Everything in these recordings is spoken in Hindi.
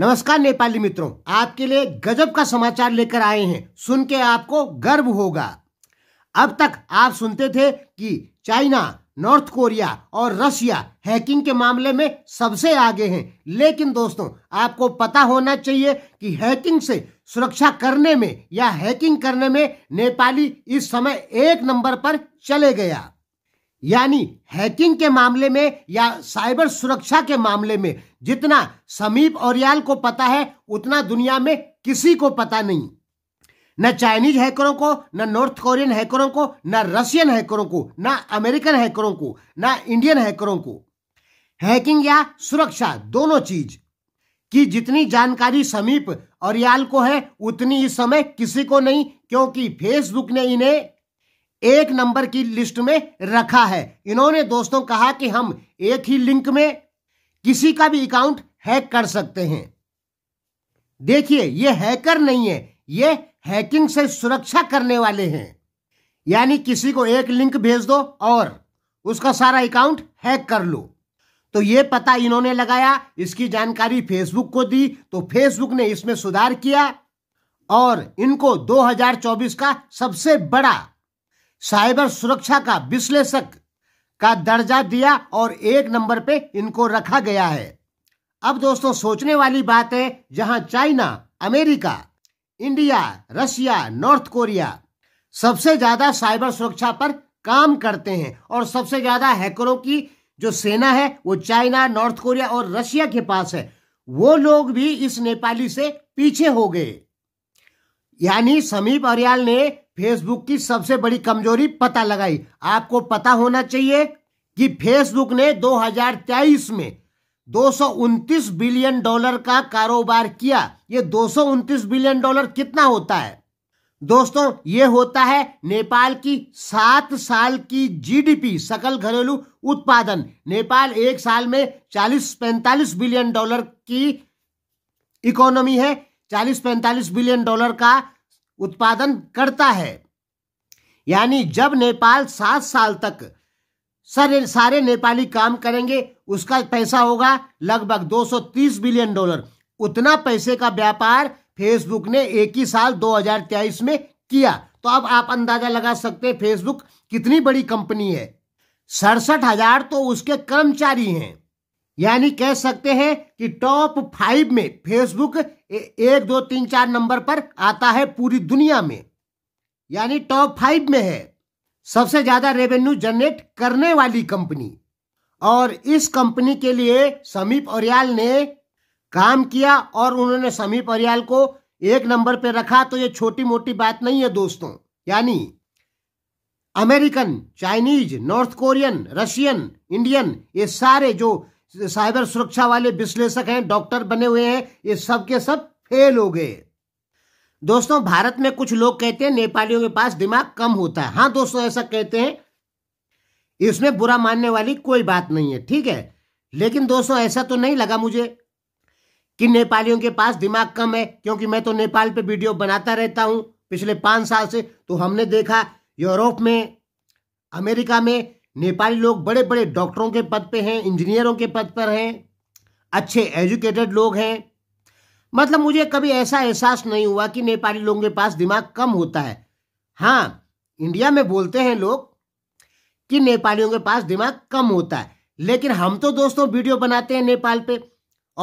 नमस्कार नेपाली मित्रों आपके लिए गजब का समाचार लेकर आए हैं सुन के आपको गर्व होगा अब तक आप सुनते थे कि चाइना नॉर्थ कोरिया और रशिया हैकिंग के मामले में सबसे आगे हैं लेकिन दोस्तों आपको पता होना चाहिए कि हैकिंग से सुरक्षा करने में या हैकिंग करने में नेपाली इस समय एक नंबर पर चले गया यानी हैकिंग के मामले में या साइबर सुरक्षा के मामले में जितना समीप औरियाल को पता है उतना दुनिया में किसी को पता नहीं न चाइनीज हैकरों को न नॉर्थ कोरियन हैकरों को न रशियन हैकरों को न अमेरिकन हैकरों को न इंडियन हैकरों को हैकिंग या सुरक्षा दोनों चीज की जितनी जानकारी समीप और याल को है उतनी इस समय किसी को नहीं क्योंकि फेसबुक ने इन्हें एक नंबर की लिस्ट में रखा है इन्होंने दोस्तों कहा कि हम एक ही लिंक में किसी का भी अकाउंट हैक कर सकते हैं देखिए ये हैकर नहीं है ये हैकिंग से सुरक्षा करने वाले हैं यानी किसी को एक लिंक भेज दो और उसका सारा अकाउंट हैक कर लो तो ये पता इन्होंने लगाया इसकी जानकारी फेसबुक को दी तो फेसबुक ने इसमें सुधार किया और इनको 2024 का सबसे बड़ा साइबर सुरक्षा का विश्लेषक का दर्जा दिया और एक नंबर पे इनको रखा गया है अब दोस्तों सोचने वाली बात है जहां China America India Russia North Korea सबसे ज्यादा साइबर सुरक्षा पर काम करते हैं और सबसे ज्यादा हैकरों की जो सेना है वो चाइना नॉर्थ कोरिया और रशिया के पास है वो लोग भी इस नेपाली से पीछे हो गए यानी समीप अरियाल ने फेसबुक की सबसे बड़ी कमजोरी पता लगाई आपको पता होना चाहिए कि फेसबुक ने 2023 में दो बिलियन डॉलर का कारोबार किया ये दो बिलियन डॉलर कितना होता है दोस्तों ये होता है नेपाल की सात साल की जीडीपी सकल घरेलू उत्पादन नेपाल एक साल में 40-45 बिलियन डॉलर की इकोनॉमी है 40-45 बिलियन डॉलर का उत्पादन करता है यानी जब नेपाल सात साल तक सारे सारे नेपाली काम करेंगे उसका पैसा होगा लगभग 230 बिलियन डॉलर उतना पैसे का व्यापार फेसबुक ने एक ही साल 2023 में किया तो अब आप अंदाजा लगा सकते हैं फेसबुक कितनी बड़ी कंपनी है सड़सठ हजार तो उसके कर्मचारी हैं यानी कह सकते हैं कि टॉप फाइव में फेसबुक एक दो तीन चार नंबर पर आता है पूरी दुनिया में यानी टॉप फाइव में है सबसे ज्यादा रेवेन्यू जनरेट करने वाली कंपनी और इस कंपनी के लिए समीप अरियाल ने काम किया और उन्होंने समीप अरियाल को एक नंबर पर रखा तो ये छोटी मोटी बात नहीं है दोस्तों यानी American Chinese North Korean Russian Indian ये सारे जो साइबर सुरक्षा वाले विश्लेषक हैं डॉक्टर बने हुए हैं ये सब के सब फेल हो गए दोस्तों भारत में कुछ लोग कहते हैं नेपालियों के पास दिमाग कम होता है हाँ दोस्तों ऐसा कहते हैं इसमें बुरा मानने वाली कोई बात नहीं है ठीक है लेकिन दोस्तों ऐसा तो नहीं लगा मुझे कि नेपालियों के पास दिमाग कम है क्योंकि मैं तो नेपाल पे वीडियो बनाता रहता हूं पिछले पांच साल से तो हमने देखा यूरोप में अमेरिका में नेपाली लोग बड़े बड़े डॉक्टरों के पद पे हैं इंजीनियरों के पद पर हैं अच्छे एजुकेटेड लोग हैं मतलब मुझे कभी ऐसा एहसास नहीं हुआ कि नेपाली लोगों के पास दिमाग कम होता है हाँ इंडिया में बोलते हैं लोग कि नेपालियों के पास दिमाग कम होता है लेकिन हम तो दोस्तों वीडियो बनाते हैं नेपाल पे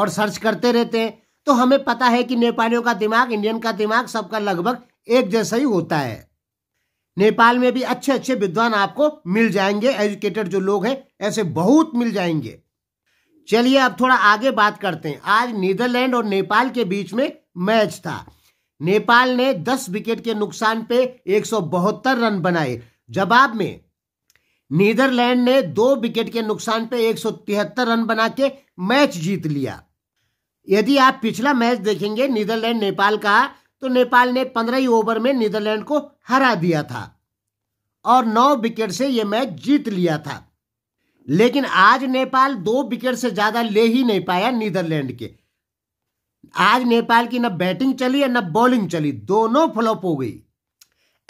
और सर्च करते रहते हैं तो हमें पता है कि नेपालियों का दिमाग इंडियन का दिमाग सबका लगभग एक जैसा ही होता है नेपाल में भी अच्छे अच्छे विद्वान आपको मिल जाएंगे एजुकेटेड जो लोग हैं ऐसे बहुत मिल जाएंगे चलिए अब थोड़ा आगे बात करते हैं आज नीदरलैंड और नेपाल के बीच में मैच था नेपाल ने 10 विकेट के नुकसान पे एक रन बनाए जवाब में नीदरलैंड ने दो विकेट के नुकसान पे एक रन बना के मैच जीत लिया यदि आप पिछला मैच देखेंगे नीदरलैंड नेपाल का तो नेपाल ने पंद्रह ही ओवर में नीदरलैंड को हरा दिया था और नौ विकेट से यह मैच जीत लिया था लेकिन आज नेपाल दो विकेट से ज्यादा ले ही नहीं पाया नीदरलैंड के आज नेपाल की न बैटिंग चली है न बॉलिंग चली दोनों फ्लॉप हो गई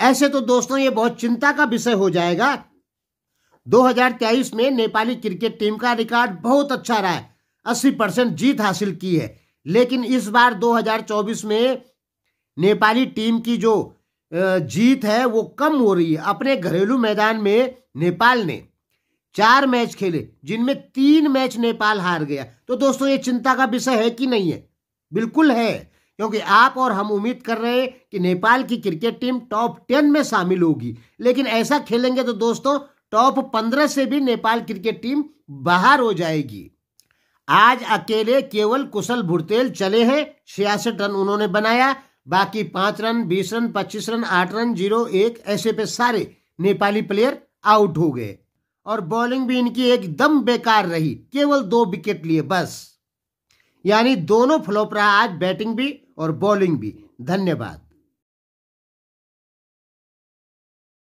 ऐसे तो दोस्तों ये बहुत चिंता का विषय हो जाएगा 2023 में नेपाली क्रिकेट टीम का रिकॉर्ड बहुत अच्छा रहा है 80 परसेंट जीत हासिल की है लेकिन इस बार 2024 में नेपाली टीम की जो जीत है वो कम हो रही है अपने घरेलू मैदान में नेपाल ने चार मैच खेले जिनमें तीन मैच नेपाल हार गया तो दोस्तों ये चिंता का विषय है कि नहीं है बिल्कुल है क्योंकि आप और हम उम्मीद कर रहे हैं कि नेपाल की क्रिकेट टीम टॉप टेन में शामिल होगी लेकिन ऐसा खेलेंगे तो दोस्तों टॉप पंद्रह से भी नेपाल क्रिकेट टीम बाहर हो जाएगी आज अकेले केवल कुशल भुरतेल चले हैं छियासठ रन उन्होंने बनाया बाकी पांच रन बीस रन पच्चीस रन आठ रन जीरो एक ऐसे पे सारे नेपाली प्लेयर आउट हो गए और बॉलिंग भी इनकी एकदम बेकार रही केवल दो विकेट लिए बस यानी दोनों फ्लॉप रहा आज बैटिंग भी और बॉलिंग भी धन्यवाद